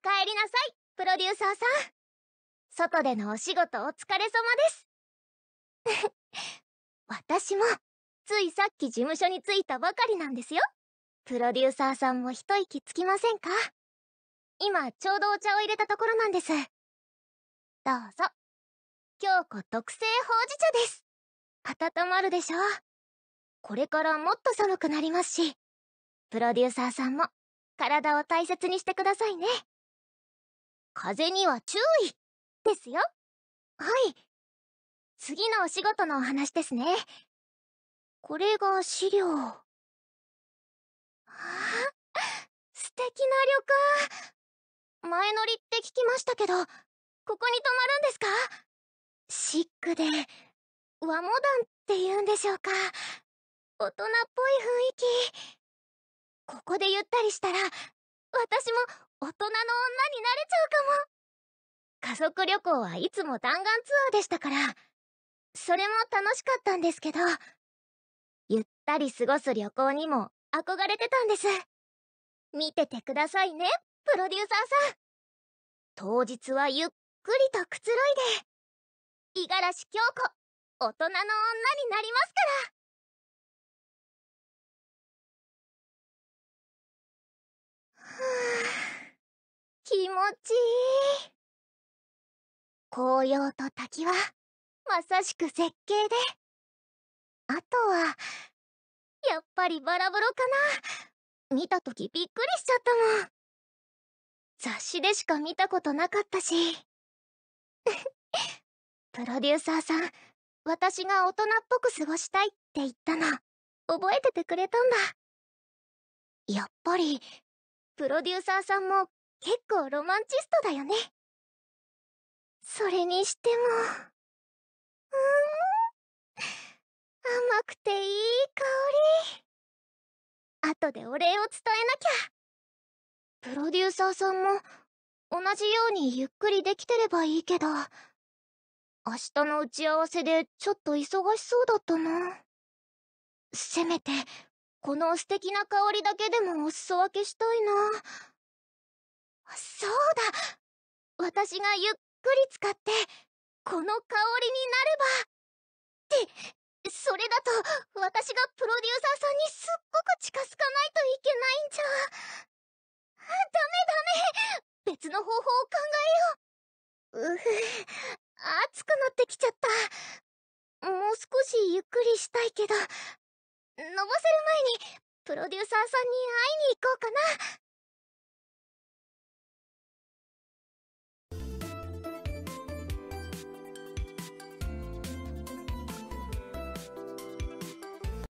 帰りなさいプロデューサーさん外でのお仕事お疲れ様です 私もついさっき事務所に着いたばかりなんですよプロデューサーさんも一息つきませんか今ちょうどお茶を入れたところなんですどうぞ京子特製ほうじ茶です温まるでしょこれからもっと寒くなりますしプロデューサーさんも体を大切にしてくださいね風には注意ですよはい次のお仕事のお話ですねこれが資料はあ素敵な旅館前乗りって聞きましたけどここに泊まるんですかシックで和モダンって言うんでしょうか大人っぽい雰囲気ここでゆったりしたら私も大人の女になれちゃうかも家族旅行はいつも弾丸ツアーでしたからそれも楽しかったんですけどゆったり過ごす旅行にも憧れてたんです見ててくださいねプロデューサーさん当日はゆっくりとくつろいで五十嵐京子大人の女になりますから気持ちいい。紅葉と滝は、まさしく絶景で。あとは、やっぱりバラ風ロかな。見た時びっくりしちゃったもん。雑誌でしか見たことなかったし。プロデューサーさん、私が大人っぽく過ごしたいって言ったの、覚えててくれたんだ。やっぱり、プロデューサーさんも結構ロマンチストだよね。それにしても、うん、甘くていい香り。後でお礼を伝えなきゃ。プロデューサーさんも、同じようにゆっくりできてればいいけど、明日の打ち合わせでちょっと忙しそうだったな。せめて、この素敵な香りだけでもお裾分けしたいな。そうだ私がゆっくり使ってこの香りになればってそれだと私がプロデューサーさんにすっごく近づかないといけないんじゃダメダメ別の方法を考えよううふ熱くなってきちゃったもう少しゆっくりしたいけどのぼせる前にプロデューサーさんに会いに行こうかな